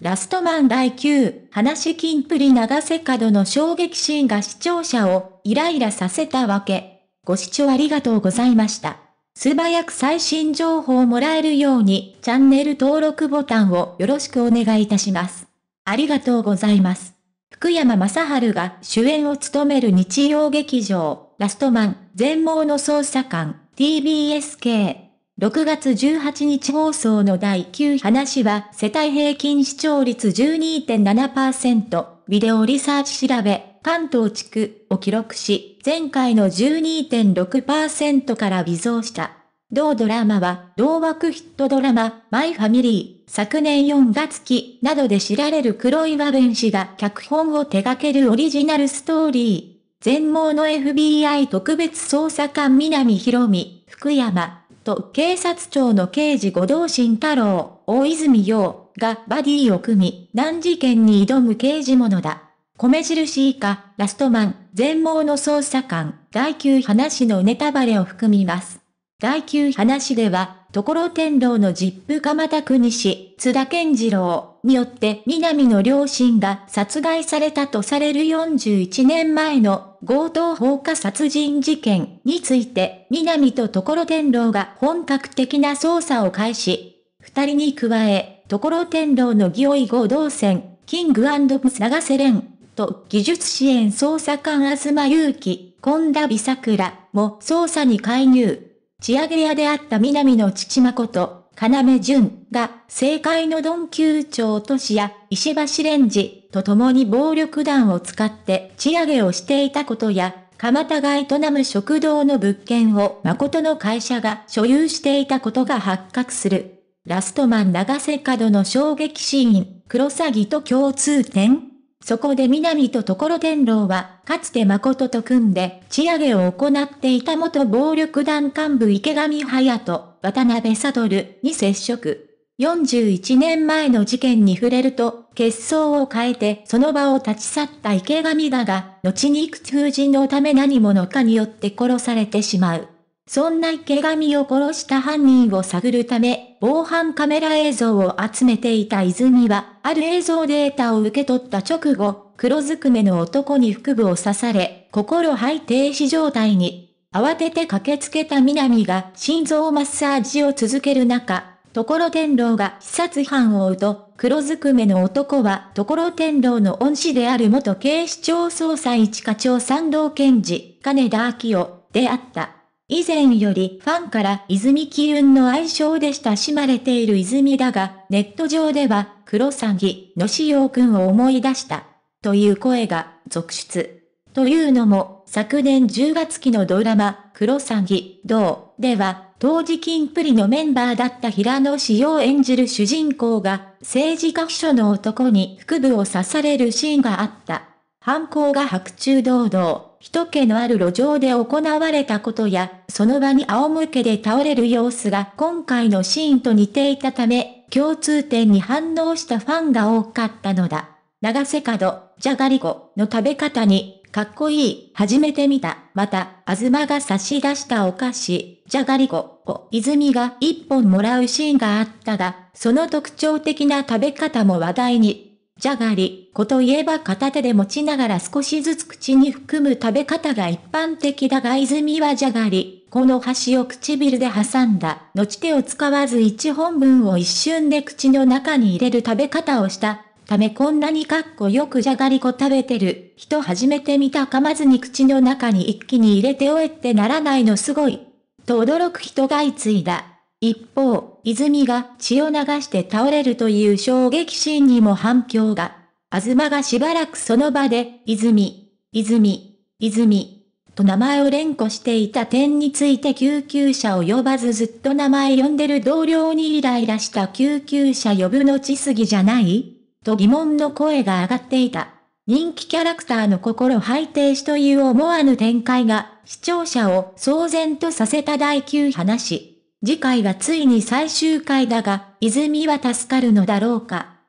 ラストマン第9、話金プリ長瀬角の衝撃シーンが視聴者をイライラさせたわけ。ご視聴ありがとうございました。素早く最新情報をもらえるようにチャンネル登録ボタンをよろしくお願いいたします。ありがとうございます。福山雅治が主演を務める日曜劇場、ラストマン、全盲の捜査官、TBS k 6月18日放送の第9話は世帯平均視聴率12.7%、ビデオリサーチ調べ、関東地区を記録し、前回の12.6%から微増した。同ドラマは、同枠ヒットドラマ、マイファミリー、昨年4月期などで知られる黒岩弁士が脚本を手掛けるオリジナルストーリー。全盲の FBI 特別捜査官南博美、福山、と警察庁の刑事護道慎太郎、大泉洋がバディを組み、難事件に挑む刑事者だ。米印以下、ラストマン、全盲の捜査官、第9話のネタバレを含みます。第9話では、ところ天皇のジップ蒲田国氏、津田健次郎によって南の両親が殺害されたとされる41年前の強盗放火殺人事件について、南とところ天皇が本格的な捜査を開始。二人に加え、ところ天皇の義い合同船、キングプサガセレン、と技術支援捜査官東祐樹、近田美桜も捜査に介入。チアゲアであった南の父誠、要淳が、政界のドン級長都市や石橋蓮司と共に暴力団を使ってチアゲをしていたことや、蒲田が営む食堂の物件を誠の会社が所有していたことが発覚する。ラストマン長瀬角の衝撃シーン、黒サギと共通点そこで南と所天狼は、かつて誠と組んで、地上げを行っていた元暴力団幹部池上隼人、渡辺悟に接触。41年前の事件に触れると、結相を変えてその場を立ち去った池上だが、後にく。通人のため何者かによって殺されてしまう。そんな池上を殺した犯人を探るため、防犯カメラ映像を集めていた泉は、ある映像データを受け取った直後、黒ずくめの男に腹部を刺され、心肺停止状態に。慌てて駆けつけた南が心臓マッサージを続ける中、ところ天狼が視察班を追うと、黒ずくめの男はところ天狼の恩師である元警視庁捜査一課長三道検事、金田明夫であった。以前よりファンから泉機運の愛称で親しまれている泉だが、ネット上では、黒詐欺の仕様君くんを思い出した。という声が続出。というのも、昨年10月期のドラマ、黒詐欺、どうでは、当時キンプリのメンバーだった平野紫耀演じる主人公が、政治家秘書の男に腹部を刺されるシーンがあった。犯行が白昼堂々、人気のある路上で行われたことや、その場に仰向けで倒れる様子が今回のシーンと似ていたため、共通点に反応したファンが多かったのだ。長瀬角、じゃがりこの食べ方に、かっこいい、初めて見た。また、あずまが差し出したお菓子、じゃがりこを泉が一本もらうシーンがあったが、その特徴的な食べ方も話題に。じゃがりこといえば片手で持ちながら少しずつ口に含む食べ方が一般的だが泉はじゃがり、この端を唇で挟んだ、後手を使わず一本分を一瞬で口の中に入れる食べ方をした。ためこんなにかっこよくじゃがりこ食べてる、人初めて見た噛まずに口の中に一気に入れておえってならないのすごい。と驚く人がいついだ。一方、泉が血を流して倒れるという衝撃シーンにも反響が。東がしばらくその場で、泉、泉、泉、と名前を連呼していた点について救急車を呼ばずずっと名前呼んでる同僚にイライラした救急車呼ぶの血すぎじゃないと疑問の声が上がっていた。人気キャラクターの心拝停止という思わぬ展開が、視聴者を騒然とさせた第9話。次回はついに最終回だが、泉は助かるのだろうか。